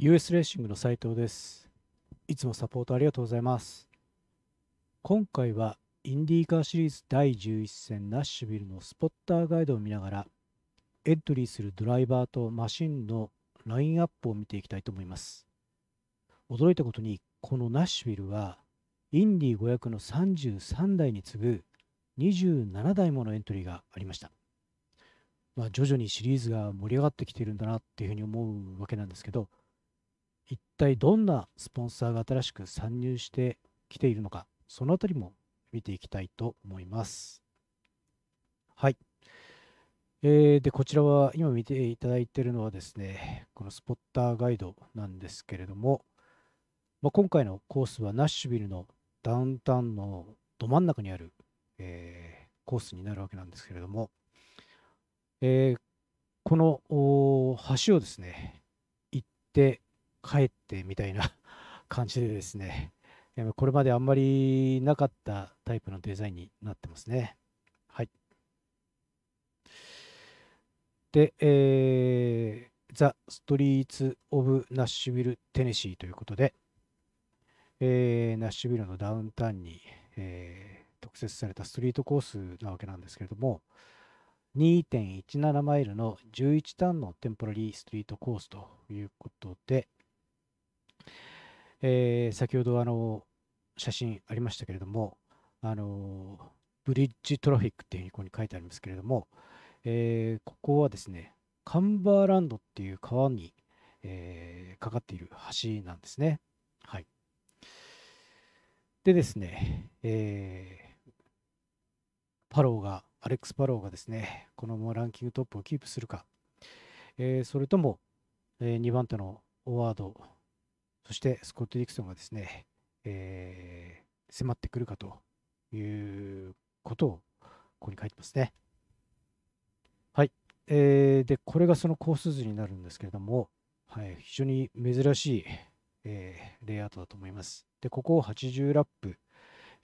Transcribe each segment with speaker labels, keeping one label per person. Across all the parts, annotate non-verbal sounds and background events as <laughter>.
Speaker 1: US レーシングの斉藤です。いつもサポートありがとうございます。今回はインディーカーシリーズ第11戦ナッシュビルのスポッターガイドを見ながらエントリーするドライバーとマシンのラインアップを見ていきたいと思います。驚いたことにこのナッシュビルはインディー500の33台に次ぐ27台ものエントリーがありました。まあ、徐々にシリーズが盛り上がってきているんだなっていうふうに思うわけなんですけど一体どんなスポンサーが新しく参入してきているのか、そのあたりも見ていきたいと思います。はい。えー、で、こちらは今見ていただいているのはですね、このスポッターガイドなんですけれども、まあ、今回のコースはナッシュビルのダウンタウンのど真ん中にある、えー、コースになるわけなんですけれども、えー、この橋をですね、行って帰ってみたいな <laughs> 感じでですね、これまであんまりなかったタイプのデザインになってますね。はい。で、えー、ザ・ストリーツ・オブ・ナッシュビル・テネシーということで、えー、ナッシュビルのダウンタウンに、えー、特設されたストリートコースなわけなんですけれども、2.17マイルの11ターンのテンポラリーストリートコースということで、えー、先ほどあの写真ありましたけれども、あのブリッジトラフィックっていうふうに書いてありますけれども、えー、ここはですね、カンバーランドっていう川に、えー、かかっている橋なんですね。はい。でですね、えー、パローが、アレックス・パローがですね、このままランキングトップをキープするか、えー、それとも、えー、2番手のオワード、そしてスコット・ディクソンがですね、えー、迫ってくるかということをここに書いてますね。はい。えー、で、これがそのコース図になるんですけれども、はい、非常に珍しい、えー、レイアウトだと思います。で、ここを80ラップ、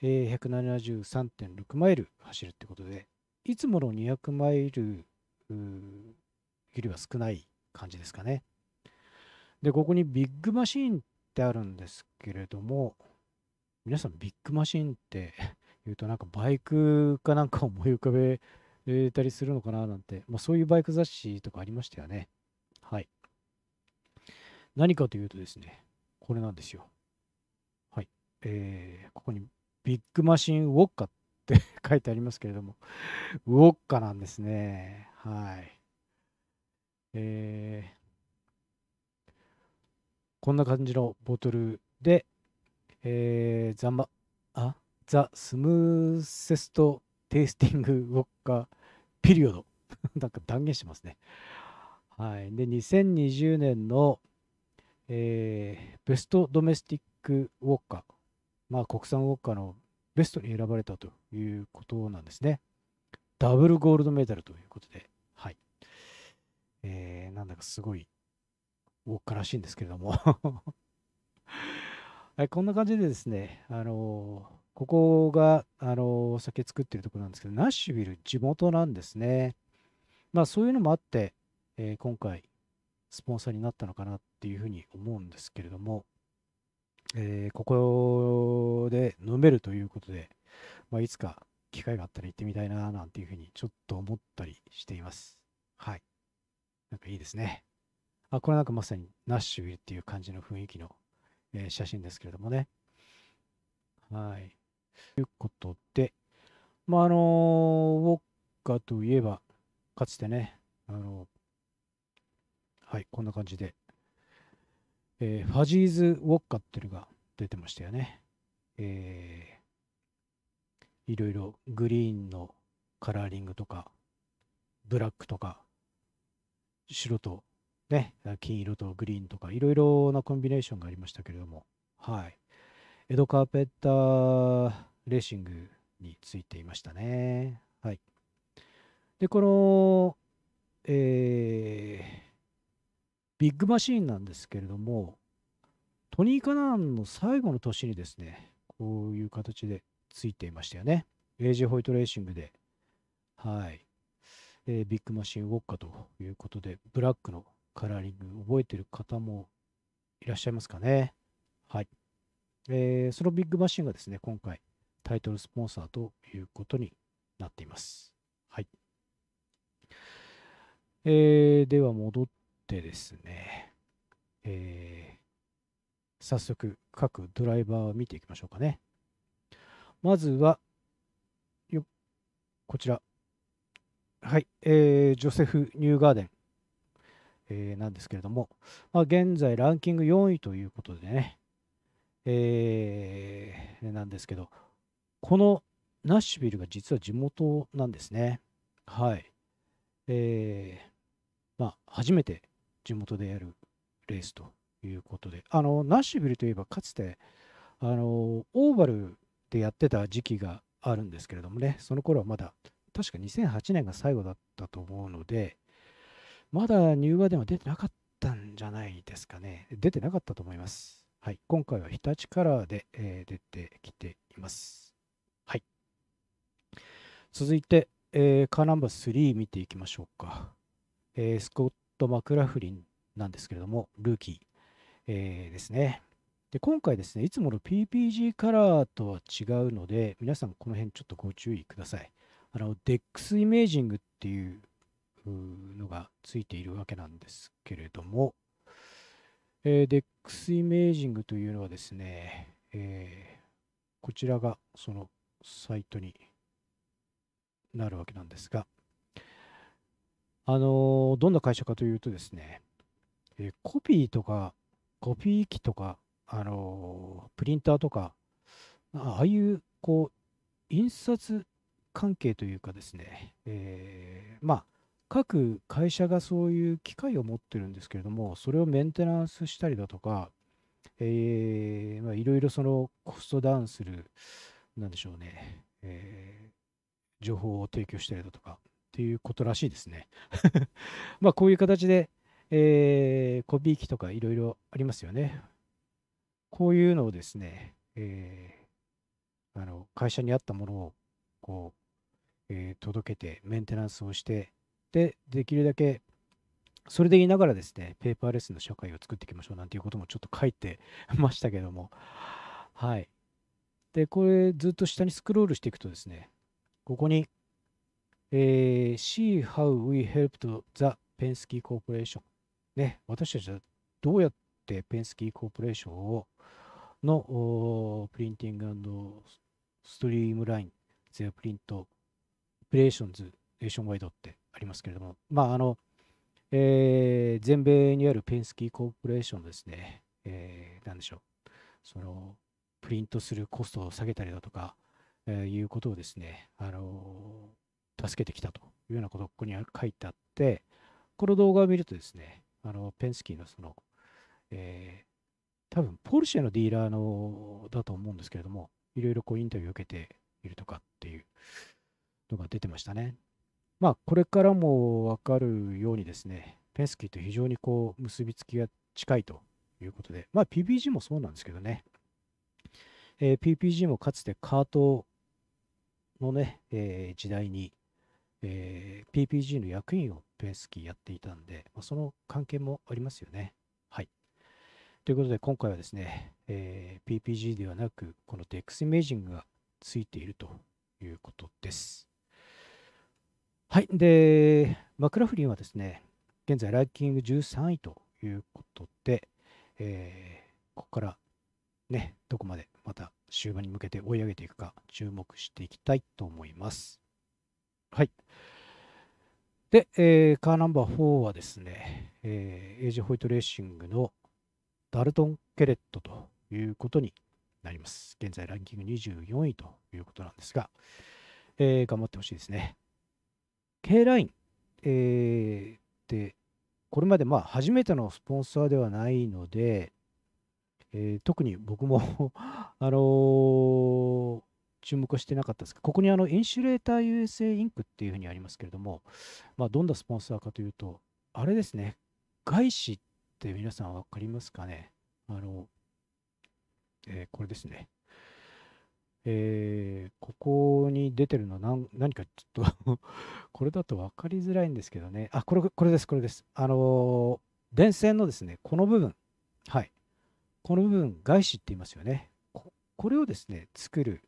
Speaker 1: えー、173.6マイル走るってことで、いつもの200マイルよりは少ない感じですかね。で、ここにビッグマシーンってあるんですけれども、皆さんビッグマシンって <laughs> 言うとなんかバイクかなんか思い浮かべれたりするのかななんて、まあ、そういうバイク雑誌とかありましたよね。はい。何かというとですね、これなんですよ。はい。えー、ここにビッグマシンウォッカって <laughs> 書いてありますけれども、ウォッカなんですね。はい。えー、こんな感じのボトルで、えー、ザマ、あ、ザ・スムーセスト・テイスティング・ウォッカ・ピリオド。<laughs> なんか断言してますね。はい。で、2020年の、えー、ベスト・ドメスティック・ウォッカ。まあ、国産ウォッカのベストに選ばれたということなんですね。ダブルゴールドメダルということで、はい。えー、なんだかすごい動くらしいんですけれども <laughs> はい、こんな感じでですね、あのここが、あのお酒作ってるところなんですけど、ナッシュビル地元なんですね。まあそういうのもあって、えー、今回、スポンサーになったのかなっていうふうに思うんですけれども、えー、ここで飲めるということで、まあ、いつか機会があったら行ってみたいななんていうふうにちょっと思ったりしています。はい。なんかいいですね。あこれなんかまさにナッシュビルっていう感じの雰囲気の、えー、写真ですけれどもね。はい。ということで、まあ、あのウォッカといえば、かつてね、あのはい、こんな感じで、えー、ファジーズウォッカっていうのが出てましたよね。えー、いろいろグリーンのカラーリングとか、ブラックとか、白とね、金色とグリーンとかいろいろなコンビネーションがありましたけれども、はい。エド・カーペッターレーシングについていましたね。はい。で、この、えー、ビッグマシーンなんですけれども、トニー・カナンの最後の年にですね、こういう形でついていましたよね。エイジ・ホイトレーシングで、はい。えー、ビッグマシンウォッカということで、ブラックのカラーリング覚えてる方もいらっしゃいますかね。はい。えー、そのビッグマシンがですね、今回タイトルスポンサーということになっています。はい。えー、では戻ってですね、えー、早速各ドライバーを見ていきましょうかね。まずは、こちら。はい、えー、ジョセフ・ニューガーデン。えー、なんですけれども、まあ、現在ランキング4位ということでね、えー、なんですけど、このナッシュビルが実は地元なんですね。はい。えー、まあ、初めて地元でやるレースということで、あの、ナッシュビルといえばかつて、あの、オーバルでやってた時期があるんですけれどもね、その頃はまだ、確か2008年が最後だったと思うので、まだ入話では出てなかったんじゃないですかね。出てなかったと思います。はい、今回は日立カラーで、えー、出てきています。はい。続いて、えー、カーナンバー3見ていきましょうか。えー、スコット・マクラフリンなんですけれども、ルーキー、えー、ですね。で今回ですね、いつもの PPG カラーとは違うので、皆さんこの辺ちょっとご注意ください。あの、DEX イメージングっていうのがついているわけなんですけれども、えー、DEX イメージングというのはですね、えー、こちらがそのサイトになるわけなんですが、あのー、どんな会社かというとですね、えー、コピーとか、コピー機とか、あのプリンターとか、ああいう、こう、印刷関係というかですね、えー、まあ、各会社がそういう機械を持ってるんですけれども、それをメンテナンスしたりだとか、えまいろいろそのコストダウンする、なんでしょうね、えー、情報を提供したりだとかっていうことらしいですね。<laughs> まあ、こういう形で、えー、コピー機とかいろいろありますよね。こういうのをですね、えー、あの会社にあったものをこう、えー、届けてメンテナンスをして、で、できるだけそれで言いながらですね、ペーパーレスの社会を作っていきましょうなんていうこともちょっと書いて <laughs> ましたけども、はい。で、これずっと下にスクロールしていくとですね、ここに、えー、See how we helped the Penske Corporation。ね、私たちはどうやってペンスキーコーポレーションをのプリンティングストリームライン、ゼアプリント、プレーションズ、ネーションワイドってありますけれども、まああのえー、全米にあるペンスキーコーポレーションですね、えー、何でしょう、そのプリントするコストを下げたりだとか、えー、いうことをですね、あの助けてきたというようなことがここに書いてあって、この動画を見るとですね、あのペンスキーのその、えー、多分ポルシェのディーラーのだと思うんですけれども、いろいろこうインタビューを受けているとかっていうのが出てましたね。まあ、これからもわかるようにですね、ペンスキーと非常にこう結びつきが近いということで、まあ、PPG もそうなんですけどね、えー、PPG もかつてカートのね、えー、時代に、えー、PPG の役員をペンスキーやっていたんで、まあ、その関係もありますよね。はい。ということで、今回はですね、えー、PPG ではなく、この DEX イメージングがついているということです。はい。で、マクラフリンはですね、現在ランキング13位ということで、えー、ここからね、どこまでまた終盤に向けて追い上げていくか注目していきたいと思います。はい。で、えー、カーナンバー4はですね、えー、エイジホイトレーシングのダルトン・ケレットということになります。現在ランキング24位ということなんですが、えー、頑張ってほしいですね。K ライン、えー、ってこれまでまあ初めてのスポンサーではないので、えー、特に僕も <laughs> あのー、注目してなかったですけど、ここにあのインシュレーター USA インクっていうふうにありますけれども、まあ、どんなスポンサーかというと、あれですね、外資って皆さん分かりますかねあの、えー、これですね。えー、ここに出てるのは何何かちょっと <laughs> これだと分かりづらいんですけどね。あ、これ、これです、これです。あのー、電線のですね、この部分。はい。この部分、外資って言いますよね。ここれをですね、作る、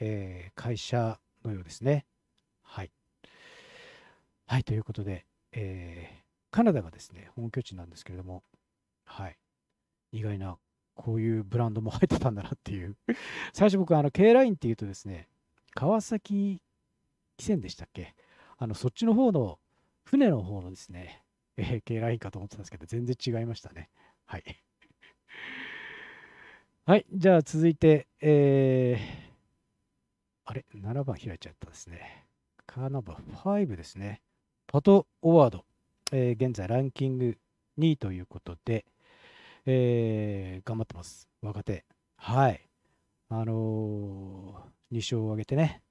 Speaker 1: えー、会社のようですね。はい。はい、ということで、えー、カナダがですね、本拠地なんですけれども、はい。意外なこういうブランドも入ってたんだなっていう <laughs> 最初僕、あの、K ラインっていうとですね、川崎汽船でしたっけあの、そっちの方の、船の方のですね、えー、K ラインかと思ってたんですけど、全然違いましたね。はい。<laughs> はい、じゃあ続いて、えー、あれ、7番開いちゃったですね。カーナンバー5ですね。パト・オワード、えー、現在ランキング2位ということで、えー、頑張ってます。若手。はい。あのー、2勝を挙げてね、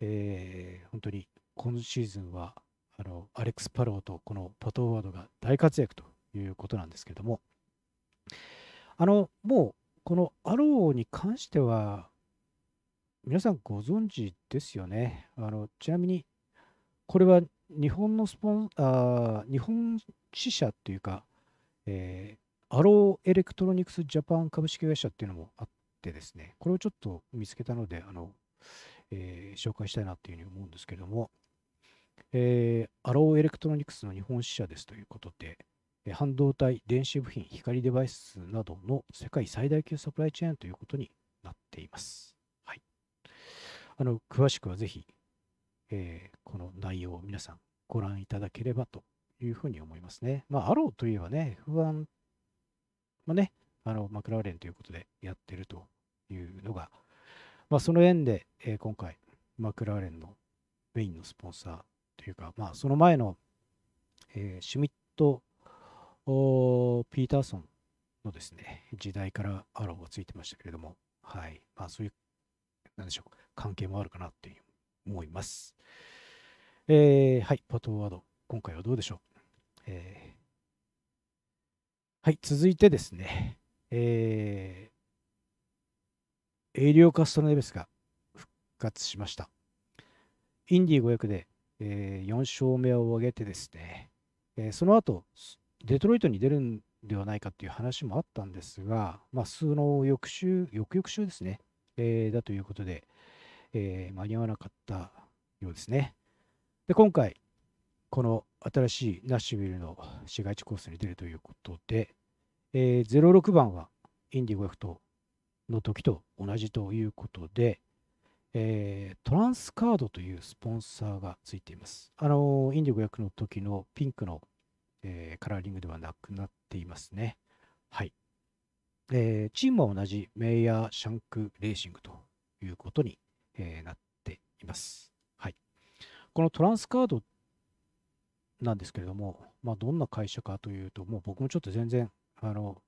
Speaker 1: えー、本当に今シーズンは、あの、アレックス・パローとこのパトーワードが大活躍ということなんですけれども、あの、もう、このアローに関しては、皆さんご存知ですよね。あの、ちなみに、これは日本のスポン、あ日本支社というか、えアローエレクトロニクスジャパン株式会社っていうのもあってですね、これをちょっと見つけたので、あの、えー、紹介したいなっていうふうに思うんですけれども、えー、アローエレクトロニクスの日本支社ですということで、半導体、電子部品、光デバイスなどの世界最大級サプライチェーンということになっています。はい。あの、詳しくはぜひ、えー、この内容を皆さんご覧いただければというふうに思いますね。まあ、アローといえばね、不安まあね、あのマクラーレンということでやってるというのが、まあ、その縁で、えー、今回、マクラーレンのメインのスポンサーというか、まあ、その前の、えー、シュミット・ピーターソンのですね、時代からアローがついてましたけれども、はい、まあ、そういう、なんでしょう、関係もあるかなっていう思います。えー、はい、パトワード、今回はどうでしょう、えーはい、続いてですね、えー、エイリオ・カストネベスが復活しました。インディ500で、えー、4勝目を挙げてですね、えー、その後、デトロイトに出るんではないかという話もあったんですが、まあ、その翌週、翌々週ですね、えー、だということで、えー、間に合わなかったようですね。で、今回、この新しいナッシュビルの市街地コースに出るということで、えー、06番はインディゴ F との時と同じということで、えー、トランスカードというスポンサーがついています。あのインディゴ0の時のピンクの、えー、カラーリングではなくなっていますね。はい。えー、チームは同じメイヤー・シャンク・レーシングということに、えー、なっています。はい。このトランスカードっなんですけれども、まあ、どんな会社かというと、もう僕もちょっと全然、あの、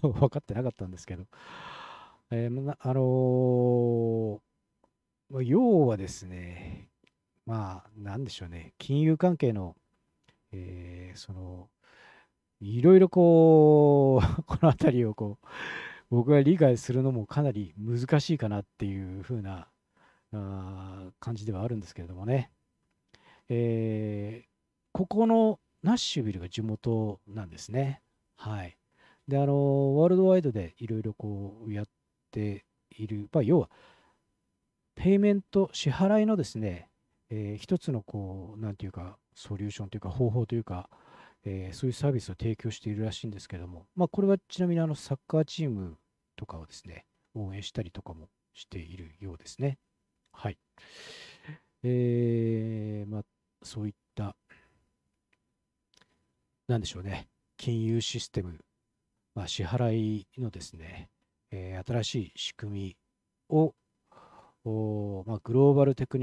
Speaker 1: 分 <laughs> かってなかったんですけど、えー、あのー、要はですね、まあ、なんでしょうね、金融関係の、えー、その、いろいろこう、<laughs> この辺りをこう、僕が理解するのもかなり難しいかなっていう風なあ感じではあるんですけれどもね。えー、ここのナッシュビルが地元なんですね。はい。で、あの、ワールドワイドでいろいろこうやっている、まあ、要は、ペイメント、支払いのですね、えー、一つのこう、なんていうか、ソリューションというか、方法というか、えー、そういうサービスを提供しているらしいんですけども、まあ、これはちなみにあのサッカーチームとかをですね、応援したりとかもしているようですね。はい。えー、まあ、そういったなんでしょうね、金融システム、まあ、支払いのですね、えー、新しい仕組みを、まあ、グローバルテク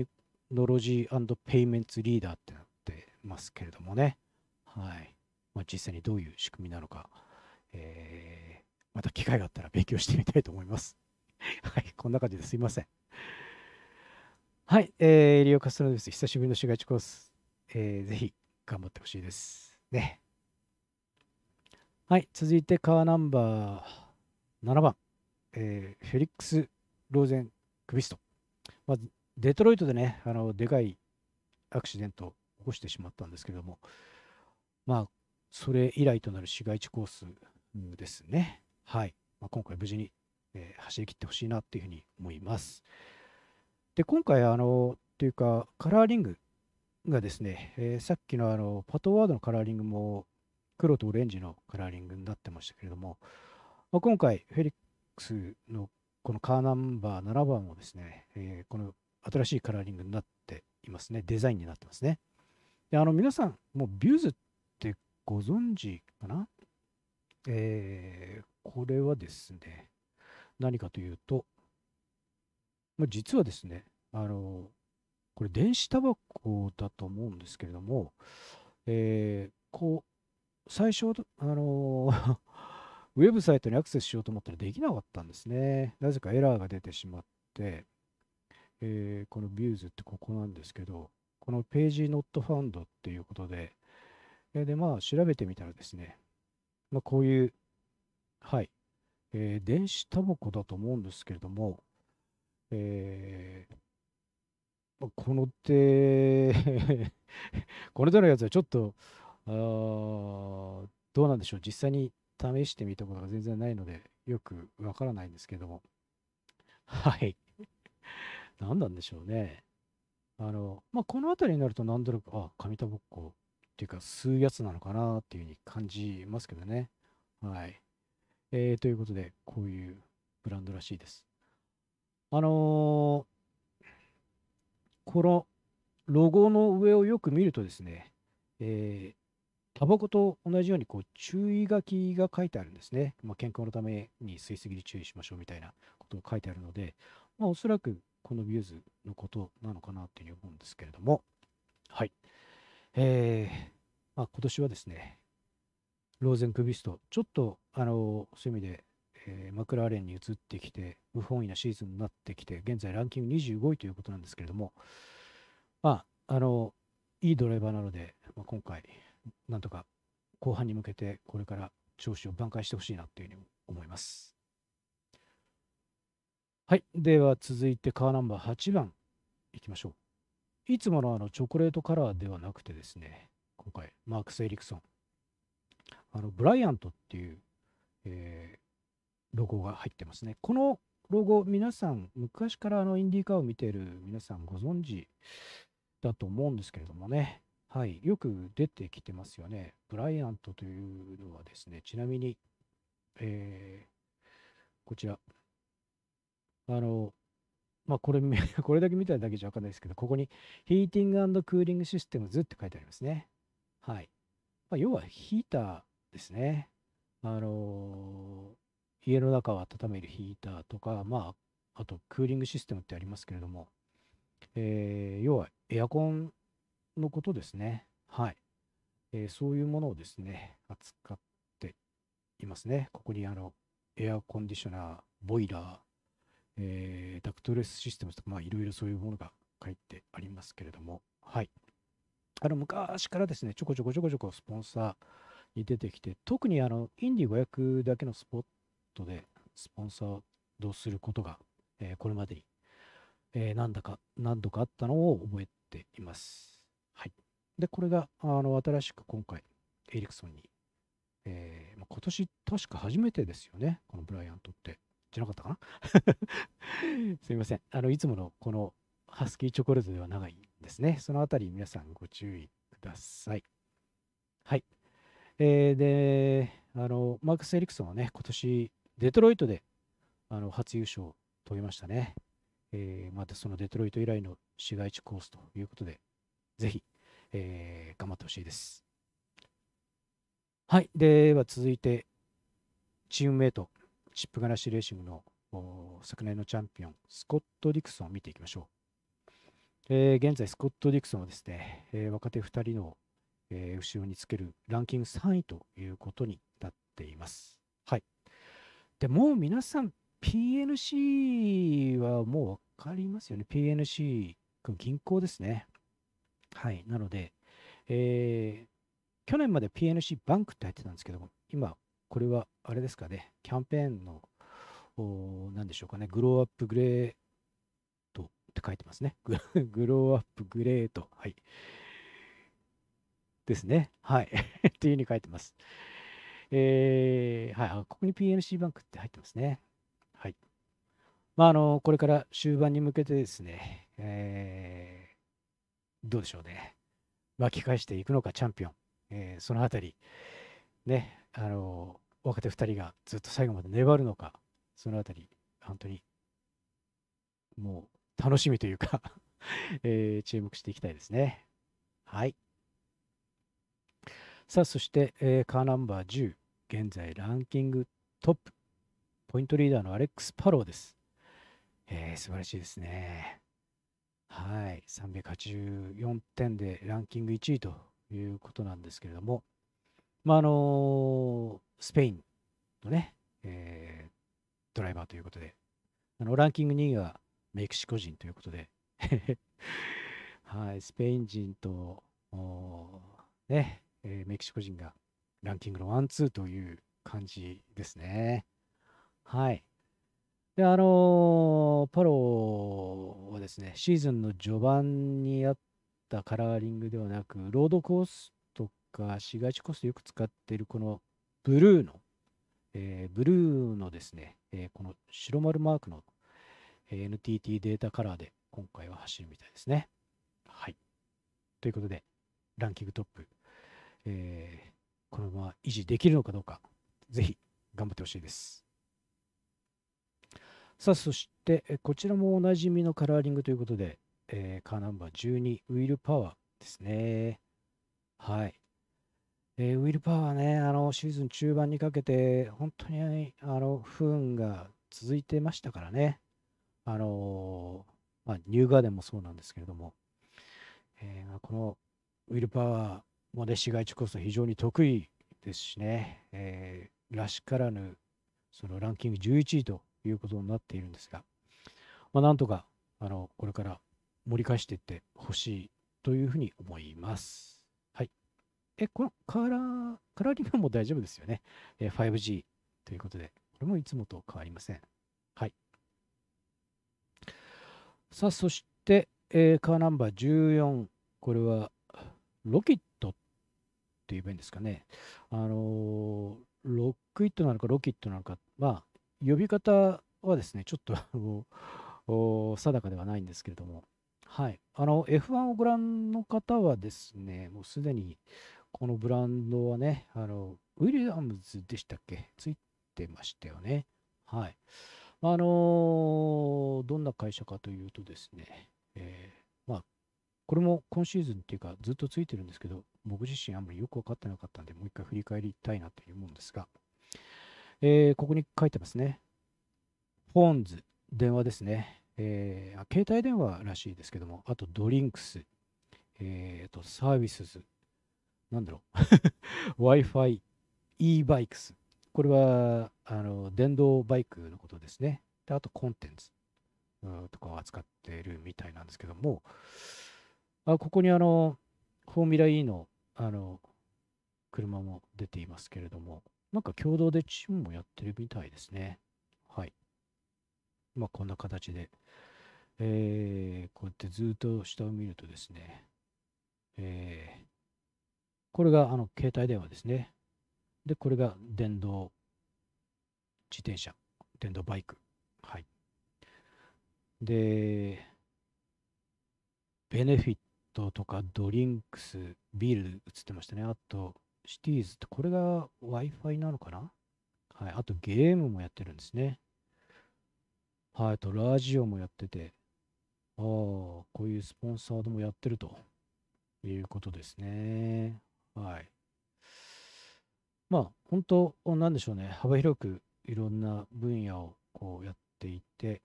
Speaker 1: ノロジーペイメンツリーダーってなってますけれどもね、はいまあ、実際にどういう仕組みなのか、えー、また機会があったら勉強してみたいと思います。<laughs> はい、こんな感じですいません。はい、えー、利用カスタムです。久しぶりの市街地コース、えー、ぜひ頑張ってほしいです。ね。はい、続いてカーナンバー7番、えー、フェリックス・ローゼン・クビスト。まあ、デトロイトでね、あのでかいアクシデントを起こしてしまったんですけれども、まあ、それ以来となる市街地コースですね。はい。まあ、今回無事に、えー、走り切ってほしいなっていうふうに思います。で、今回、あの、というか、カラーリングがですね、えー、さっきのあのパトワードのカラーリングも黒とオレンジのカラーリングになってましたけれども、まあ、今回フェリックスのこのカーナンバー7番もですね、えー、この新しいカラーリングになっていますねデザインになってますねであの皆さんもうビューズってご存知かなえー、これはですね何かというと、まあ、実はですねあのこれ電子タバコだと思うんですけれども、えー、こ最初、あの <laughs> ウェブサイトにアクセスしようと思ったらできなかったんですね。なぜかエラーが出てしまって、えー、このビューズってここなんですけど、このページノットファンドっていうことで、で、まあ、調べてみたらですね、まあ、こういう、はい、えー、電子タバコだと思うんですけれども、えー、まあ、この手 <laughs> この手のやつはちょっと、あどうなんでしょう、実際に試してみたことが全然ないので、よくわからないんですけども。はい。何なんでしょうね。あの、まあ、この辺りになると、なんとなく、あ、紙タバコっていうか、吸うやつなのかなっていうふうに感じますけどね。はい。えー、ということで、こういうブランドらしいです。あのー、このロゴの上をよく見るとですね、えー、タバコと同じようにこう注意書きが書いてあるんですね。まあ、健康のために吸いすぎに注意しましょうみたいなことが書いてあるので、まあ、おそらくこのミューズのことなのかなっていうふうに思うんですけれども、はい。えー、まあ、今年はですね、ローゼンクビスト、ちょっと、あの、そういう意味で、えー、マクラーレンに移ってきて、無本意なシーズンになってきて、現在ランキング25位ということなんですけれども、まあ、あの、いいドライバーなので、まあ、今回、なんとか後半に向けてこれから調子を挽回してほしいなというふうに思います。はい。では続いてカーナンバー8番いきましょう。いつものあのチョコレートカラーではなくてですね、今回マークス・エリクソン。あのブライアントっていう、えー、ロゴが入ってますね。このロゴ、皆さん、昔からあのインディーカーを見ている皆さんご存知だと思うんですけれどもね、はい、よく出てきてますよね。ブライアントというのはですね、ちなみに、えー、こちら、あの、まあ、これ、<laughs> これだけ見ただけじゃわかんないですけど、ここに、ヒーティングクーリングシステムズって書いてありますね。はい。まあ、要は、ヒーターですね。あの家の中を温めるヒーターとか、まあ、あと、クーリングシステムってありますけれども、えー、要は、エアコンのことですね。はい。えー、そういうものをですね、扱っていますね。ここにあの、エアコンディショナー、ボイラー、えー、ダクトレスシステムとか、まあ、いろいろそういうものが書いてありますけれども、はい。あの、昔からですね、ちょこちょこちょこちょこスポンサーに出てきて、特にあの、インディ500だけのスポットで、スポンサーをどうすることが、えー、これまでに、えー、なんだか、何度かあったのを覚えています。で、これが、あの、新しく今回、エリクソンに、えー、まあ、今年確か初めてですよね。このブライアントって。じゃなかったかな <laughs> すいません。あの、いつものこのハスキーチョコレートでは長いですね。そのあたり皆さんご注意ください。はい。えー、で、あの、マークス・エリクソンはね、今年、デトロイトで、あの、初優勝を遂げましたね。えー、またそのデトロイト以来の市街地コースということで、ぜひえー、頑張ってほしいです。はい。では続いて、チームメイト、チップガラシーレーシングの昨年のチャンピオン、スコット・ディクソンを見ていきましょう。えー、現在、スコット・ディクソンはですね、えー、若手2人の、えー、後ろにつけるランキング3位ということになっています。はい。でもう皆さん、PNC はもう分かりますよね。PNC、君、銀行ですね。はい。なので、えー、去年まで PNC バンクって入ってたんですけども、今、これはあれですかね、キャンペーンの、何でしょうかね、グローアップグレートって書いてますね。<laughs> グローアップグレート。はい。ですね。はい。<laughs> っていうふうに書いてます。えー、はい。ここに PNC バンクって入ってますね。はい。まあ、あの、これから終盤に向けてですね、えーどうでしょうね。巻き返していくのか、チャンピオン。えー、そのあたり、ね、あのー、若手2人がずっと最後まで粘るのか、そのあたり、本当に、もう楽しみというか <laughs> えー、注目していきたいですね。はい。さあ、そして、えー、カーナンバー10、現在ランキングトップ、ポイントリーダーのアレックス・パローです。えー、素晴らしいですね。はい、384点でランキング1位ということなんですけれども、まあ、あのスペインのね、えー、ドライバーということで、あのランキング2位がメキシコ人ということで <laughs> はい、スペイン人と、ねえー、メキシコ人がランキングのワンツーという感じですね。はい。で、あのパロはですね、シーズンの序盤にあったカラーリングではなく、ロードコースとか市街地コースでよく使っているこのブルーの、えー、ブルーのですね、えー、この白丸マークの NTT データカラーで今回は走るみたいですね。はい。ということで、ランキングトップ、えー、このまま維持できるのかどうか、ぜひ頑張ってほしいです。さあ、そして、こちらもおなじみのカラーリングということで、えー、カーナンバー12、ウィルパワーですね。はい。えー、ウィルパワーね、あの、シーズン中盤にかけて、本当に、あの、不運が続いてましたからね。あのー、まあ、ニューガーデンもそうなんですけれども、えー、このウィルパワーもね、市街地コースは非常に得意ですしね、えー、らしからぬ、そのランキング11位ということになっているんですが、まあ、なんとかあのこれから盛り返していってほしいというふうに思います。はい。え、このカラー、カラーリングも大丈夫ですよね。え 5G ということで、これもいつもと変わりません。はい。さあ、そして、えー、カーナンバー14。これは、ロキットって言えばいいんですかね。あのー、ロックイットなのかロケットなのかは、呼び方はですね、ちょっと定かではないんですけれども、はい。あの、F1 をご覧の方はですね、もうすでに、このブランドはね、あの、ウィリアムズでしたっけついてましたよね。はい。あのー、どんな会社かというとですね、えー、まあ、これも今シーズンっていうか、ずっとついてるんですけど、僕自身あんまりよく分かってなかったんで、もう一回振り返りたいなというもんですが、えー、ここに書いてますね。フォンズ、電話ですね。えー、携帯電話らしいですけども、あとドリンクス、えー、とサービスズ、なんだろう、Wi-Fi、<laughs> e-bikes。これはあの電動バイクのことですね。であとコンテンツとかを扱っているみたいなんですけども、あここにあの、フォーミュラ E のあの車も出ていますけれども、なんか共同でチームもやってるみたいですね。はい。まあ、こんな形で、えー、こうやってずっと下を見るとですね、えー、これがあの携帯電話ですね。で、これが電動自転車、電動バイク。はい。で、ベネフィットとかドリンクス、ビール映ってましたね。あと、シティーズってこれが Wi-Fi なのかなはい。あとゲームもやってるんですね。はい。あとラジオもやってて、ああ、こういうスポンサードもやってるということですね。はい。まあ、本当、なんでしょうね。幅広くいろんな分野をこうやっていて、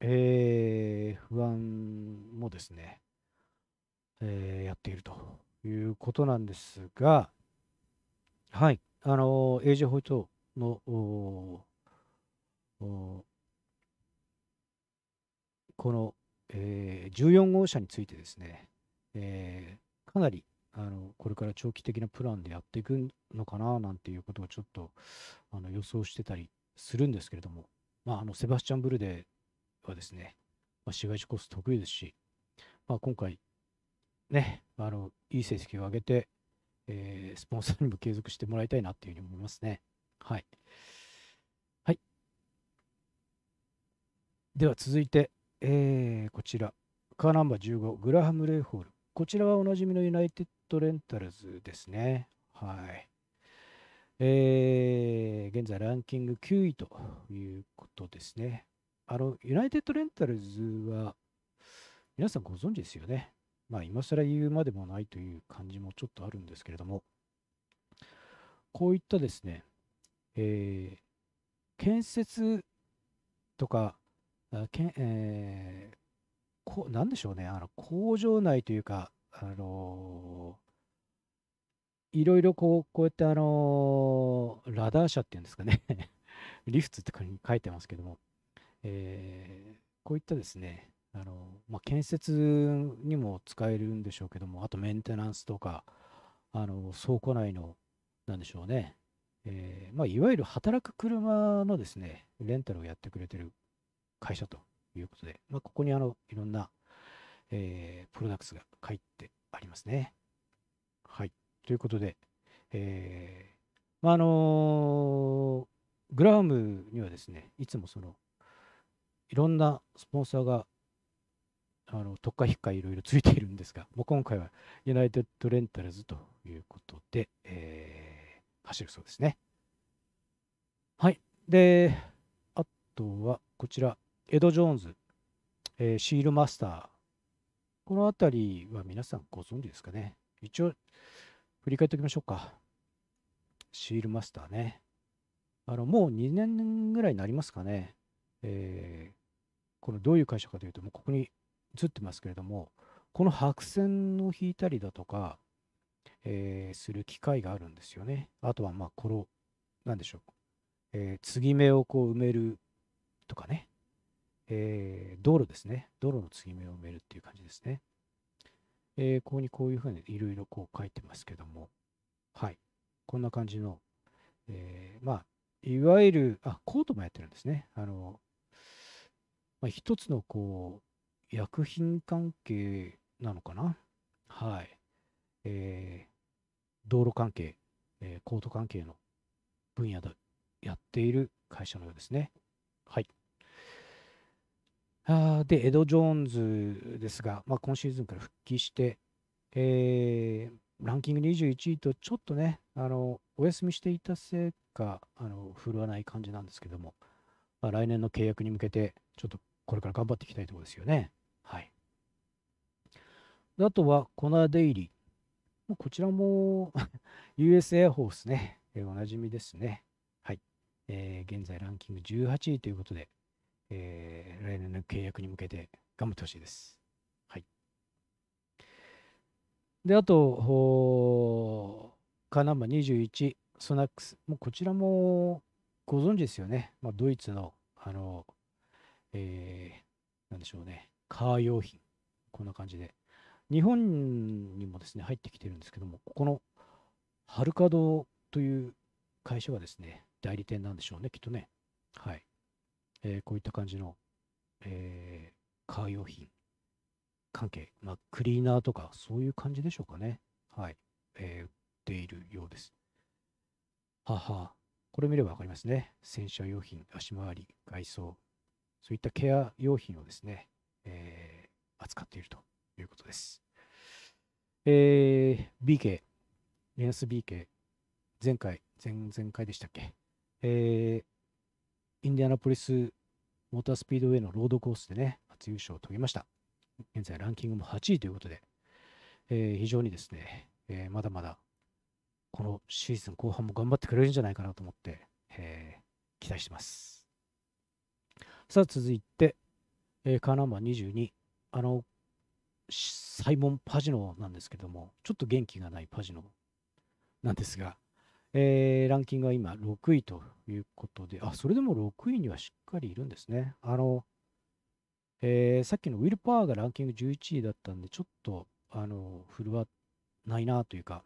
Speaker 1: えー、不安もですね、えー、やっているということなんですが、はい、あの、エイジ・ホイトの、この、えー、14号車についてですね、えー、かなりあのこれから長期的なプランでやっていくのかななんていうことをちょっとあの予想してたりするんですけれども、まあ、あのセバスチャン・ブルデはですね、まあ、市街地コース得意ですし、まあ、今回、ね、あの、いい成績を上げて、えー、スポンサーにも継続してもらいたいなっていうふうに思いますね。はい。はい。では続いて、えー、こちら、カーナンバー15、グラハム・レイホール。こちらはおなじみのユナイテッド・レンタルズですね。はい。えー、現在ランキング9位ということですね。あの、ユナイテッド・レンタルズは、皆さんご存知ですよね。まあ、今更言うまでもないという感じもちょっとあるんですけれども、こういったですね、えー、建設とか、けんえー、こなんでしょうね、あの工場内というか、あのー、いろいろこうこうやって、あのー、ラダー車っていうんですかね <laughs> リフツって書いてますけども、えー、こういったですね、あの、まあ、建設にも使えるんでしょうけども、あとメンテナンスとか、あの、倉庫内の、なんでしょうね、えー、まあ、いわゆる働く車のですね、レンタルをやってくれてる会社ということで、まあ、ここにあの、いろんな、えー、プロダクツが書いてありますね。はい。ということで、えー、まあ、あのグラウムにはですね、いつもその、いろんなスポンサーがあの特化引っかいろいろついているんですが、<laughs> もう今回はユナイテッドレンタルズということで、えー、走るそうですね。はい。で、あとはこちら、エド・ジョーンズ、えー、シールマスター。この辺りは皆さんご存知ですかね。一応、振り返っておきましょうか。シールマスターね。あの、もう2年ぐらいになりますかね。えー、このどういう会社かというと、もうここに映ってますけれども、この白線を引いたりだとか、えー、する機会があるんですよね。あとは、まあ、この、なんでしょう、えー、継ぎ目をこう埋めるとかね、えー、道路ですね。道路の継ぎ目を埋めるっていう感じですね。えー、ここにこういうふうにいろいろこう書いてますけども、はい。こんな感じの、えー、まあ、いわゆる、あ、コートもやってるんですね。あの、まあ、一つのこう、薬品関係なのかなはい。えー、道路関係、えー、コート関係の分野でやっている会社のようですね。はい。あで、エド・ジョーンズですが、まあ、今シーズンから復帰して、えー、ランキング21位とちょっとね、あのお休みしていたせいか、あの振るわない感じなんですけども、まあ、来年の契約に向けて、ちょっとこれから頑張っていきたいところですよね。はい。あとは、コナデイリー。こちらも US <laughs> Air Force ね、えー、おなじみですね。はい。えー、現在ランキング18位ということで、えー、来年の契約に向けて頑張ってほしいです。はい。で、あと、カーナンバー21、ソナックス。もうこちらもご存知ですよね。まあ、ドイツの、あの、えー、なんでしょうね。カー用品、こんな感じで。日本にもですね、入ってきてるんですけども、ここのハルカドという会社はですね、代理店なんでしょうね、きっとね。はい。えー、こういった感じの、えー、カー用品関係、まあ、クリーナーとか、そういう感じでしょうかね。はい。えー、売っているようです。はは。これ見ればわかりますね。洗車用品、足回り、外装、そういったケア用品をですね、えー、扱っているということです。えー、BK、メアス BK、前回、前々回でしたっけ、えー、インディアナポリスモータースピードウェイのロードコースでね、初優勝を遂げました。現在ランキングも8位ということで、えー、非常にですね、えー、まだまだこのシーズン後半も頑張ってくれるんじゃないかなと思って、えー、期待してます。さあ続いて、えー、カーナンバー22、あの、サイモン・パジノなんですけども、ちょっと元気がないパジノなんですが、えー、ランキングは今6位ということで、あ、それでも6位にはしっかりいるんですね。あの、えー、さっきのウィル・パワーがランキング11位だったんで、ちょっと、あの、振るわないなというか、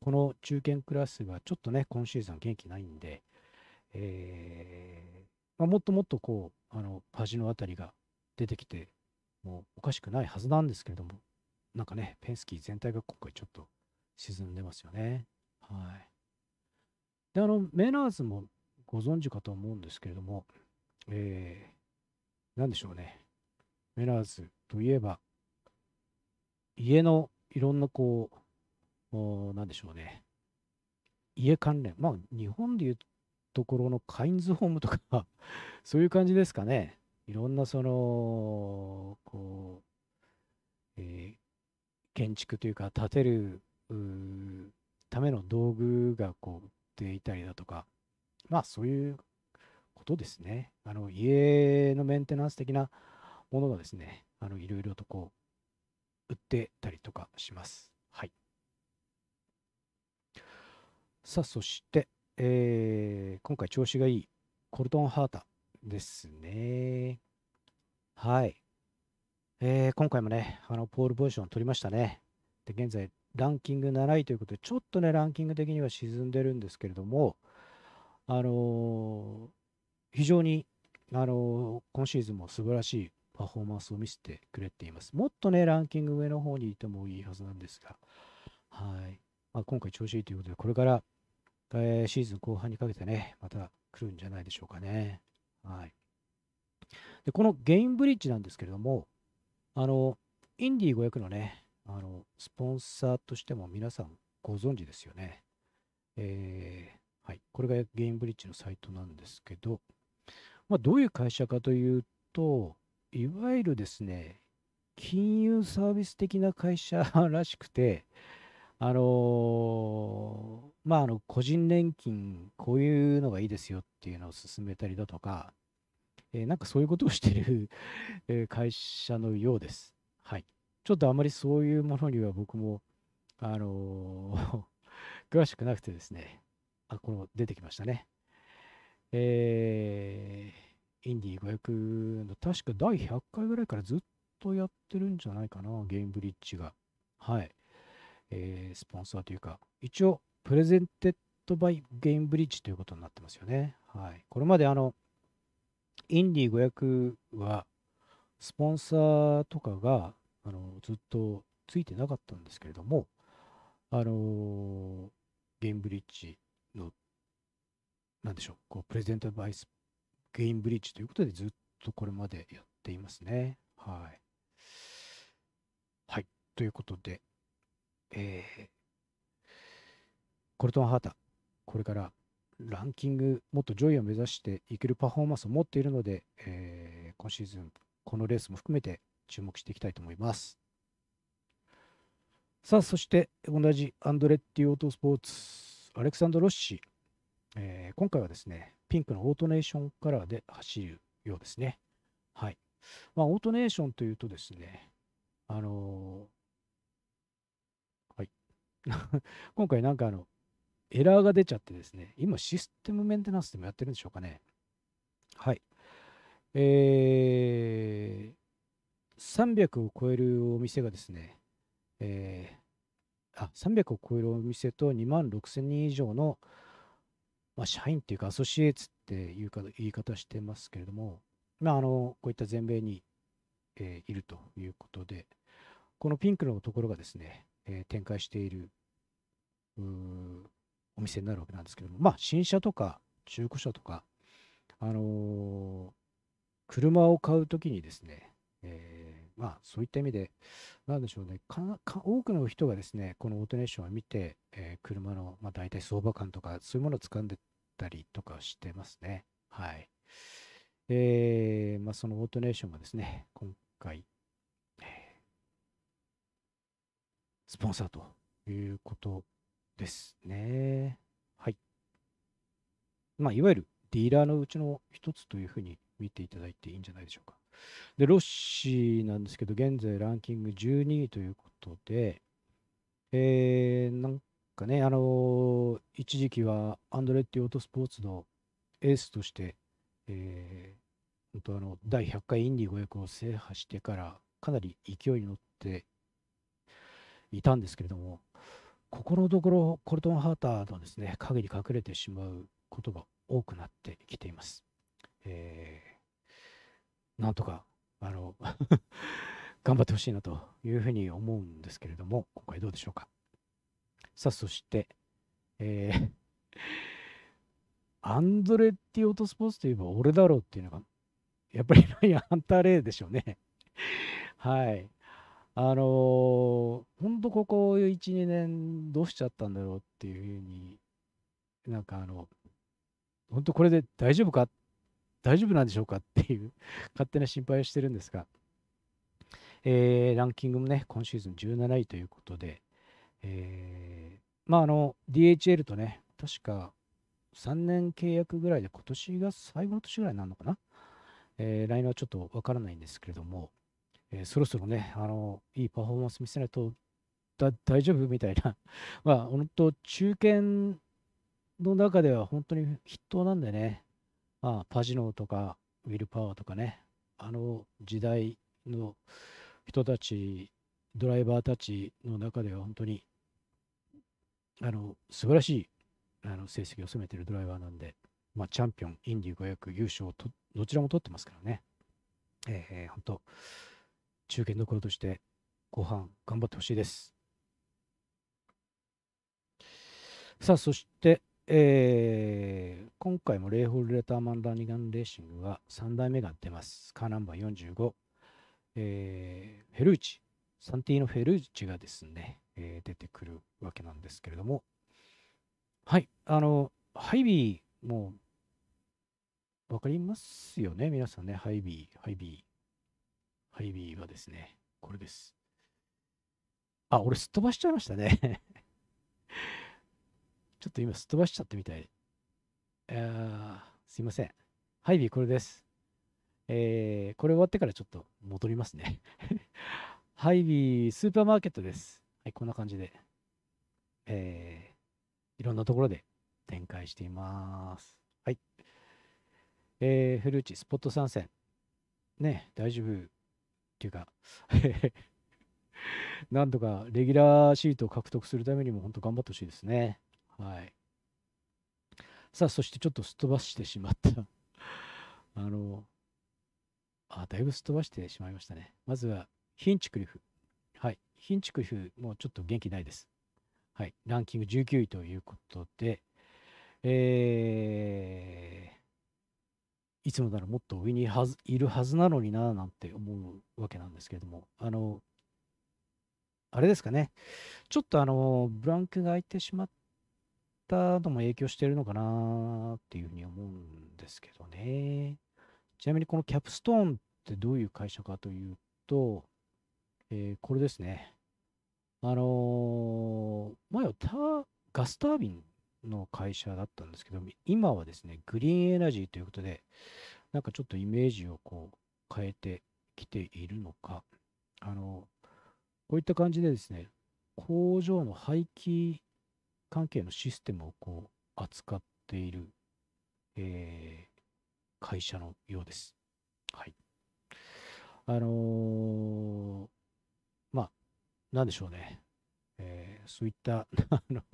Speaker 1: この中堅クラスがちょっとね、今シーズン元気ないんで、えーまあ、もっともっとこう、あの、パジノあたりが出てきてもうおかしくないはずなんですけれどもなんかねペンスキー全体が今回ちょっと沈んでますよねはいであのメナーズもご存知かと思うんですけれどもえー、何でしょうねメナーズといえば家のいろんなこう何でしょうね家関連まあ日本でいうところのカインズホームとか <laughs> そういう感じですかねいろんなそのこう、えー、建築というか建てるための道具がこう売っていたりだとかまあそういうことですねあの家のメンテナンス的なものがですねあのいろいろとこう売ってたりとかしますはいさあそして、えー、今回調子がいいコルトンハータですね。はい。えー、今回もね、あのポールポジション取りましたね。で、現在、ランキング7位ということで、ちょっとね、ランキング的には沈んでるんですけれども、あのー、非常に、あのー、今シーズンも素晴らしいパフォーマンスを見せてくれています。もっとね、ランキング上の方にいてもいいはずなんですが、はい。まあ、今回調子いいということで、これから、えー、シーズン後半にかけてね、また来るんじゃないでしょうかね。はい、でこのゲインブリッジなんですけれども、あのインディー500のね、あのスポンサーとしても皆さんご存知ですよね。えー、はい、これがゲインブリッジのサイトなんですけど、まあ、どういう会社かというと、いわゆるですね、金融サービス的な会社らしくて、あのー、まあ、あの、個人年金、こういうのがいいですよっていうのを勧めたりだとか、えー、なんかそういうことをしてる <laughs> 会社のようです。はい。ちょっとあまりそういうものには僕も、あの <laughs> 詳しくなくてですね。あ、この出てきましたね。えー、インディー500の確か第100回ぐらいからずっとやってるんじゃないかな、ゲームブリッジが。はい。えー、スポンサーというか、一応、プレゼンテッドバイゲインブリッジということになってますよね。はい。これまであの、インディ500は、スポンサーとかが、あの、ずっとついてなかったんですけれども、あのゲインブリッジの、なんでしょう、こう、プレゼントバイス、ゲインブリッジということでずっとこれまでやっていますね。はい。はい。ということで、えー、コルトン・ハータ、これからランキング、もっと上位を目指していけるパフォーマンスを持っているので、えー、今シーズン、このレースも含めて注目していきたいと思います。さあ、そして同じアンドレッティオートスポーツ、アレクサンドロッシ、えー、今回はですね、ピンクのオートネーションカラーで走るようですね。はい。まあ、オートネーションというとですね、あのー <laughs> 今回なんかあの、エラーが出ちゃってですね、今システムメンテナンスでもやってるんでしょうかね。はい。えー、300を超えるお店がですね、えー、あ、300を超えるお店と2万6000人以上の、まあ、社員っていうかアソシエーツっていうか言い方してますけれども、まあ、あの、こういった全米に、えー、いるということで、このピンクのところがですね、えー、展開しているお店になるわけなんですけども、まあ、新車とか中古車とか、あのー、車を買うときにですね、えー、まあ、そういった意味で、なんでしょうね、多くの人がですね、このオートネーションを見て、えー、車の、まあ、大体相場感とか、そういうものを掴んでたりとかしてますね。はい。えー、まあ、そのオートネーションがですね、今回、スポンサーということですね。はい。まあ、いわゆるディーラーのうちの一つというふうに見ていただいていいんじゃないでしょうか。で、ロッシーなんですけど、現在ランキング12位ということで、えー、なんかね、あのー、一時期はアンドレッティオートスポーツのエースとして、えー、本当あの、第100回インディ500を制覇してから、かなり勢いに乗っていたんですけれども、ここのところコルトン・ハーターのですね影に隠れてしまうことが多くなってきています。えー、なんとかあの <laughs> 頑張ってほしいなというふうに思うんですけれども今回どうでしょうか。さあそして、えー、アンドレッティ・オートスポーツといえば俺だろうっていうのがやっぱりライアン・ハンター・レイでしょうね。はい。あのー、ほんとここ1、2年どうしちゃったんだろうっていうふうに、なんかあの、本当これで大丈夫か大丈夫なんでしょうかっていう <laughs> 勝手な心配をしてるんですが、えー、ランキングもね、今シーズン17位ということで、えー、まああの、DHL とね、確か3年契約ぐらいで今年が最後の年ぐらいになるのかなえー、来年はちょっとわからないんですけれども、えー、そろそろね、あの、いいパフォーマンス見せないと大丈夫みたいな。<laughs> まあ、本当中堅の中では本当に筆頭なんでね、まあ、パジノとか、ウィルパワーとかね、あの時代の人たち、ドライバーたちの中では本当に、あの、素晴らしいあの成績を占めてるドライバーなんで、まあ、チャンピオン、インディ500優勝と、どちらも取ってますからね。えー、本当中堅どころとして後半頑張ってほしいです。さあ、そして、えー、今回もレイホール・レターマン・ラニガン・レーシングは3代目が出ます。カーナンバー45、えー、フェルーチ、サンティーノ・フェルーチがですね、えー、出てくるわけなんですけれども、はい、あの、ハイビーもう、わかりますよね、皆さんね、ハイビー、ハイビー。ハイビーはですね、これです。あ、俺すっ飛ばしちゃいましたね <laughs> ちょっと今すっ飛ばしちゃったみたい。あすいません。ハイビーこれです。えー、これ終わってからちょっと戻りますね <laughs> ハイビースーパーマーケットです。はい、こんな感じで。えー、いろんなところで展開しています。はい。えー、ー内スポット参戦。ね、大丈夫。っていうか <laughs> なんとかレギュラーシートを獲得するためにも本当頑張ってほしいですね。はい。さあ、そしてちょっとすっ飛ばしてしまった <laughs> あの、あ、だいぶすっ飛ばしてしまいましたね。まずは、ヒンチクリフ。はい。ヒンチクリフ、もうちょっと元気ないです。はい。ランキング19位ということで、えー、いつもならもっと上にいるはずなのにななんて思うわけなんですけれども、あの、あれですかね、ちょっとあの、ブランクが空いてしまったのも影響しているのかなっていうふうに思うんですけどね。ちなみにこのキャプストーンってどういう会社かというと、えー、これですね。あのー、前はガスタービンの会社だったんですけど、今はですね、グリーンエナジーということで、なんかちょっとイメージをこう変えてきているのか、あの、こういった感じでですね、工場の廃棄関係のシステムをこう扱っている、えー、会社のようです。はい。あのー、まあ、なんでしょうね。えー、そういった、<laughs> あの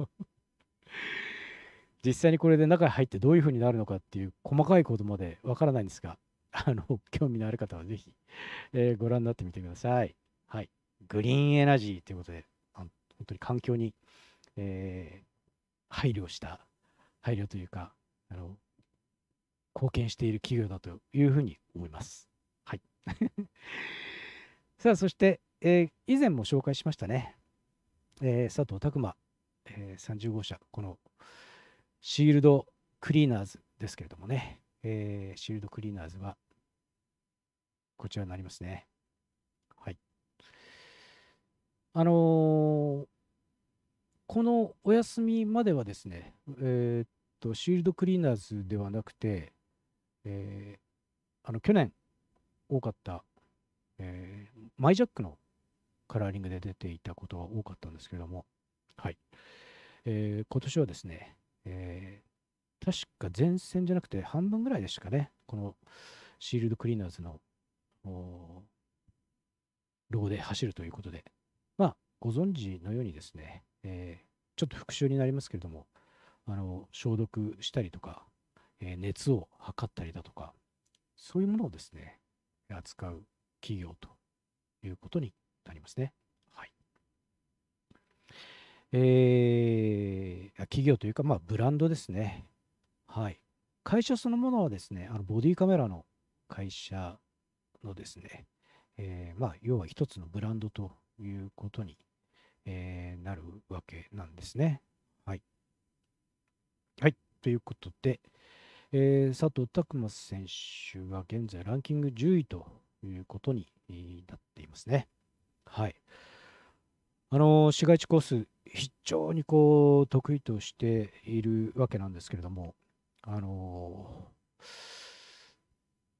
Speaker 1: 実際にこれで中に入ってどういうふうになるのかっていう細かいことまでわからないんですが、<laughs> あの、興味のある方はぜひ、えー、ご覧になってみてください。はい。グリーンエナジーということで、本当に環境に、えー、配慮した、配慮というか、あの、貢献している企業だというふうに思います。はい。<laughs> さあ、そして、えー、以前も紹介しましたね。えー、佐藤拓磨、えー、30号車、このシールドクリーナーズですけれどもね、えー、シールドクリーナーズはこちらになりますね。はい。あのー、このお休みまではですね、えー、っと、シールドクリーナーズではなくて、えー、あの去年多かった、えー、マイジャックのカラーリングで出ていたことが多かったんですけども、はい。えー、今年はですね、えー、確か前線じゃなくて半分ぐらいでしたかね。このシールドクリーナーズのローで走るということで、まあ、ご存知のようにですね、えー、ちょっと復習になりますけれども、あの消毒したりとか、えー、熱を測ったりだとか、そういうものをですね、扱う企業ということになりますね。えー、企業というか、まあ、ブランドですね。はい。会社そのものはですね、あのボディカメラの会社のですね、えー、まあ、要は一つのブランドということに、えー、なるわけなんですね。はい。はい。ということで、えー、佐藤拓磨選手は現在ランキング10位ということになっていますね。はい。あの市街地コース非常にこう得意としているわけなんですけれどもあの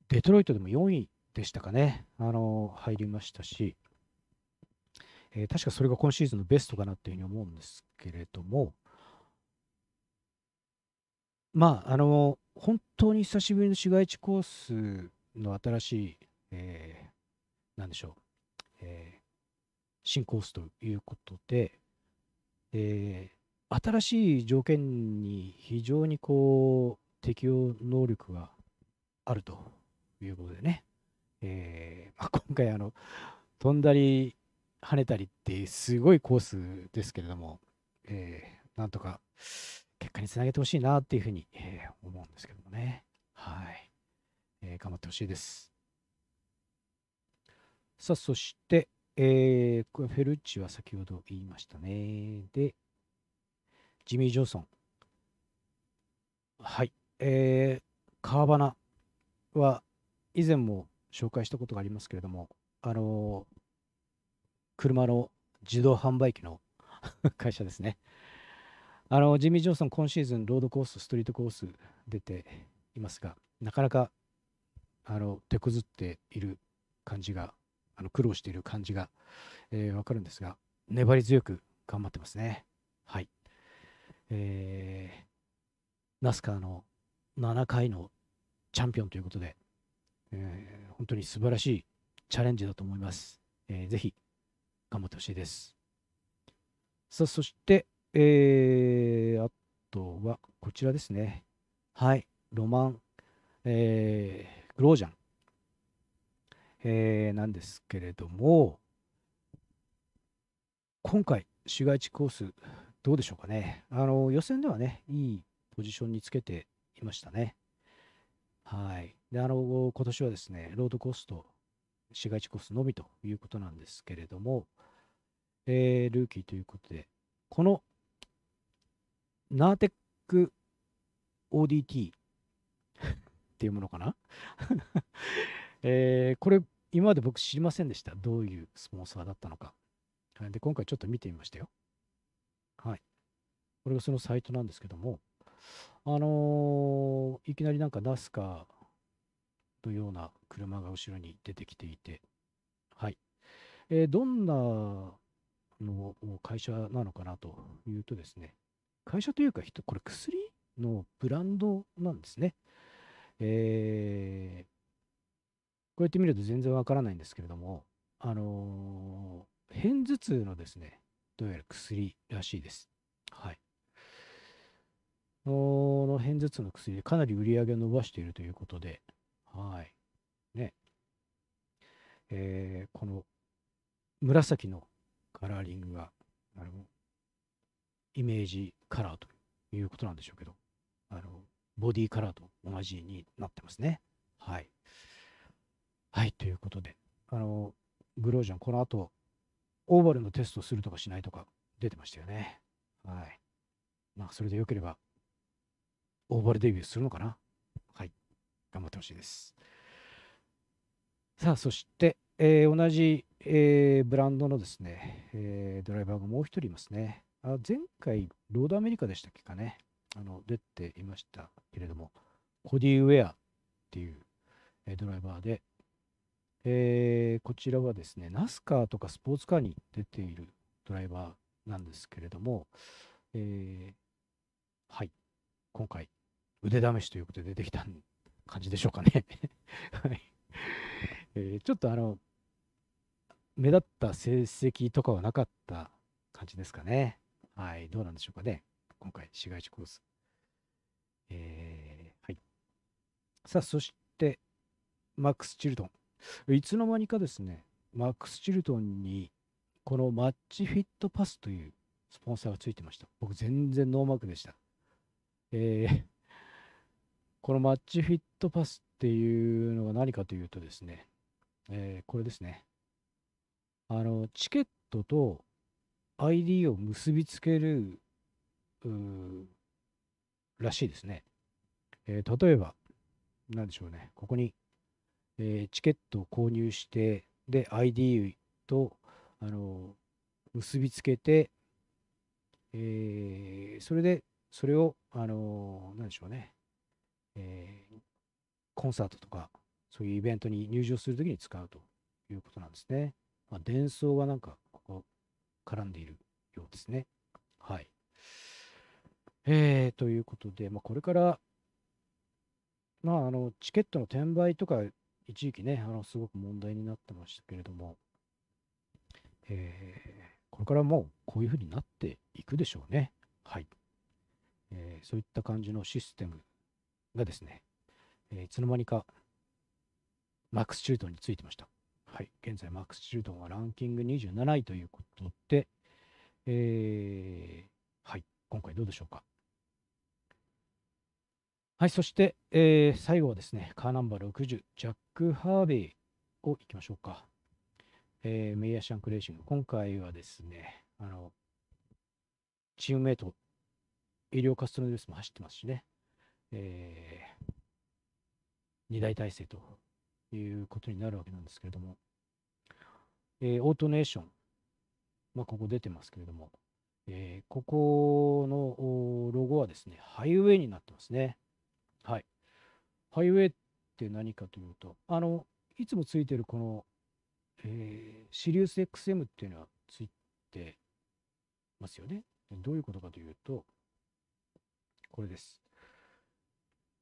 Speaker 1: デトロイトでも4位でしたかねあの入りましたし、えー、確かそれが今シーズンのベストかなというふうに思うんですけれどもまああの本当に久しぶりの市街地コースの新しい、えー、なんでしょう、えー新コースということで、で新しい条件に非常にこう適応能力があるということでね、えー、まあ、今回あの飛んだり跳ねたりってすごいコースですけれども、えー、なんとか結果につなげてほしいなっていうふうに、えー、思うんですけどもね。はい。えー、頑張ってほしいです。さあ、そして、えー、フェルッチは先ほど言いましたね。で、ジミー・ジョンソン。はい。えー、川花は以前も紹介したことがありますけれども、あのー、車の自動販売機の <laughs> 会社ですね。あの、ジミー・ジョンソン、今シーズン、ロードコース、ストリートコース出ていますが、なかなか、あの、手こずっている感じがあの苦労している感じが、えー、わかるんですが、粘り強く頑張ってますね。はい。えー、ナスカの7回のチャンピオンということで、えー、本当に素晴らしいチャレンジだと思います。えー、ぜひ、頑張ってほしいです。さあ、そして、えー、あとは、こちらですね。はい。ロマン、えー、グロージャン。えー、なんですけれども、今回、市街地コース、どうでしょうかね。あの、予選ではね、いいポジションにつけていましたね。はい。で、あの、今年はですね、ロードコースと市街地コースのみということなんですけれども、えー、ルーキーということで、このナーテック ODT っていうものかな <laughs> えー、これ今まで僕知りませんでした。どういうスポンサーだったのか。はい、で、今回ちょっと見てみましたよ。はい。これがそのサイトなんですけども、あのー、いきなりなんかナスカのような車が後ろに出てきていて、はい。えー、どんなの会社なのかなというとですね、会社というか、これ薬のブランドなんですね。えーこうやって見ると全然わからないんですけれども、あのー、片頭痛のですね、どうやら薬らしいです。はい。この片頭痛の薬でかなり売り上げを伸ばしているということで、はい。ね。えー、この紫のカラーリングが、あの、イメージカラーということなんでしょうけど、あの、ボディカラーと同じになってますね。はい。はい、ということで、あの、グロージャン、この後、オーバルのテストするとかしないとか出てましたよね。はい。まあ、それでよければ、オーバルデビューするのかなはい。頑張ってほしいです。さあ、そして、えー、同じ、えー、ブランドのですね、えー、ドライバーがもう1人いますね。あ前回、ロードアメリカでしたっけかね。あの出ていましたけれども、コディ・ウェアっていう、えドライバーで、えー、こちらはですね、ナスカーとかスポーツカーに出ているドライバーなんですけれども、えー、はい、今回、腕試しということで出てきた感じでしょうかね。<laughs> はいえー、ちょっとあの、目立った成績とかはなかった感じですかね。はい、どうなんでしょうかね。今回、市街地コース。えー、はい。さあ、そして、マックス・チルトン。いつの間にかですね、マックス・チルトンに、このマッチフィットパスというスポンサーがついてました。僕、全然ノーマークでした。えー、このマッチフィットパスっていうのが何かというとですね、えー、これですね。あの、チケットと ID を結びつける、らしいですね。えー、例えば、なんでしょうね。ここにえー、チケットを購入して、で、ID と、あの、結びつけて、えー、それで、それを、あの、何でしょうね、えー、コンサートとか、そういうイベントに入場するときに使うということなんですね。まあ、伝送がなんか、ここ、絡んでいるようですね。はい。えー、ということで、まあ、これから、まあ、あの、チケットの転売とか一時期ね、あの、すごく問題になってましたけれども、えー、これからもうこういうふうになっていくでしょうね。はい。えー、そういった感じのシステムがですね、えー、いつの間にかマックス・チュートンについてました。はい。現在、マックス・チュートンはランキング27位ということで、えー、はい。今回どうでしょうか。はい、そして、えー、最後はですね、カーナンバー60、ジャック・ハービーをいきましょうか。えー、メイヤシャンクレーシング。今回はですね、あの、チームメイト、医療カストロデルスも走ってますしね、えー、2大体制ということになるわけなんですけれども、えー、オートネーション、まあ、ここ出てますけれども、えー、ここのロゴはですね、ハイウェイになってますね。ハイウェイって何かというと、あの、いつもついてるこの、えー、シリウス XM っていうのはついてますよね。どういうことかというと、これです。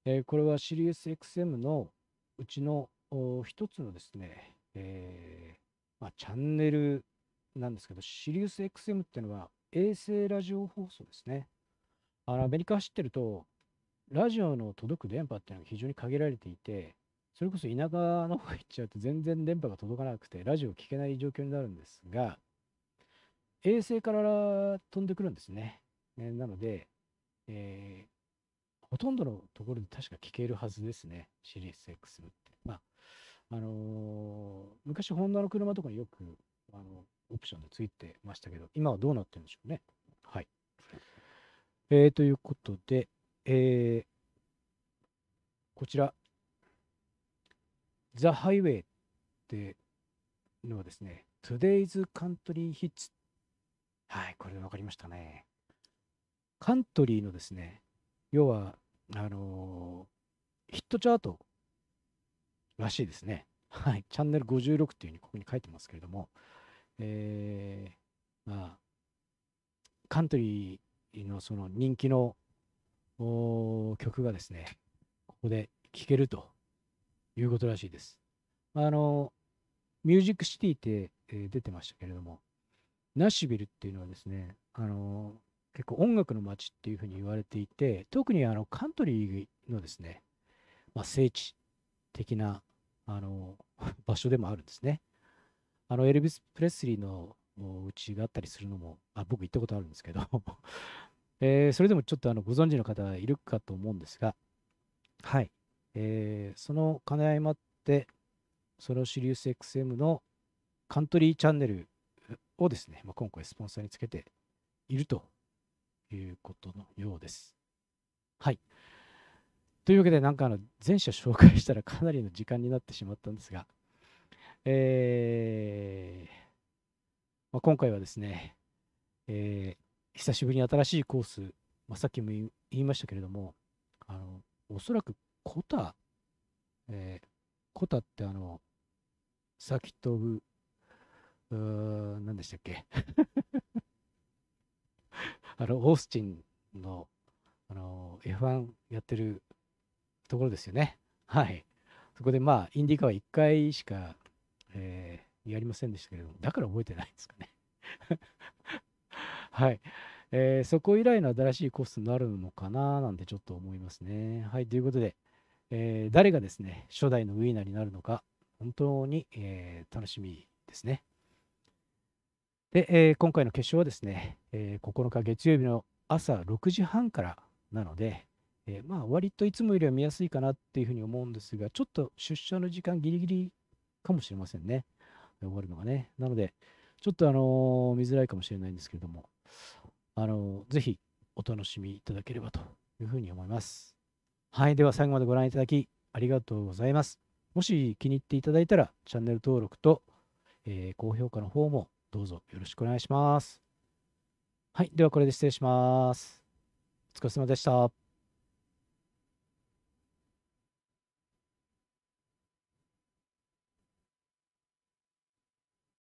Speaker 1: えー、これはシリウス XM のうちの一つのですね、えー、まあ、チャンネルなんですけど、シリウス XM っていうのは衛星ラジオ放送ですね。あのアメリカ走ってると、ラジオの届く電波っていうのが非常に限られていて、それこそ田舎の方行っちゃうと全然電波が届かなくて、ラジオ聞けない状況になるんですが、衛星から飛んでくるんですね。えなので、えー、ほとんどのところで確か聞けるはずですね。シリーズ X って。まあ、あのー、昔ホンダの車とかによく、あの、オプションでついてましたけど、今はどうなってるんでしょうね。はい。えー、ということで、えー、こちら、ザ・ハイウェイってのはですね、Today's Country Hits。はい、これで分かりましたね。カントリーのですね、要は、あのー、ヒットチャートらしいですね。はい、チャンネル56っていうふうにここに書いてますけれども、えー、まあ、カントリーのその人気の曲がですね、ここで聴けるということらしいです。あの、ミュージックシティって、え出てましたけれども、ナッシュビルっていうのはですね、あの、結構音楽の街っていうふうに言われていて、特にあのカントリーのですね、まあ、聖地的なあの <laughs> 場所でもあるんですね。あのエルビス・プレスリーのお家があったりするのも、あ僕行ったことあるんですけどえー、それでもちょっとあのご存知の方いるかと思うんですが、はい。えー、その兼ね合いもあって、そロシリウス XM のカントリーチャンネルをですね、まあ、今回スポンサーにつけているということのようです。はい。というわけで、なんかあの全者紹介したらかなりの時間になってしまったんですが、えーまあ、今回はですね、えー、久しぶりに新しいコース、まあ、さっきも言いましたけれども、あの、おそらくコタ、えー、コタってあの、サーキットオブ、うー何でしたっけ <laughs> あの、オースチンの、あの、F1 やってるところですよね。はい。そこでまあ、インディカは1回しか、えー、やりませんでしたけれども、だから覚えてないんですかね。はい。えー、そこ以来の新しいコストになるのかななんてちょっと思いますね。はい。ということで、えー、誰がですね、初代のウィーナーになるのか、本当に、えー、楽しみですね。で、えー、今回の決勝はですね、えー、9日月曜日の朝6時半からなので、えー、まあ割といつもよりは見やすいかなっていうふうに思うんですが、ちょっと出社の時間ギリギリかもしれませんね。終わるのがね。なので、ちょっとあの見づらいかもしれないんですけれども、あの、ぜひお楽しみいただければというふうに思います。はい。では最後までご覧いただきありがとうございます。もし気に入っていただいたら、チャンネル登録と、えー、高評価の方もどうぞよろしくお願いします。はい。ではこれで失礼します。お疲れ様でした。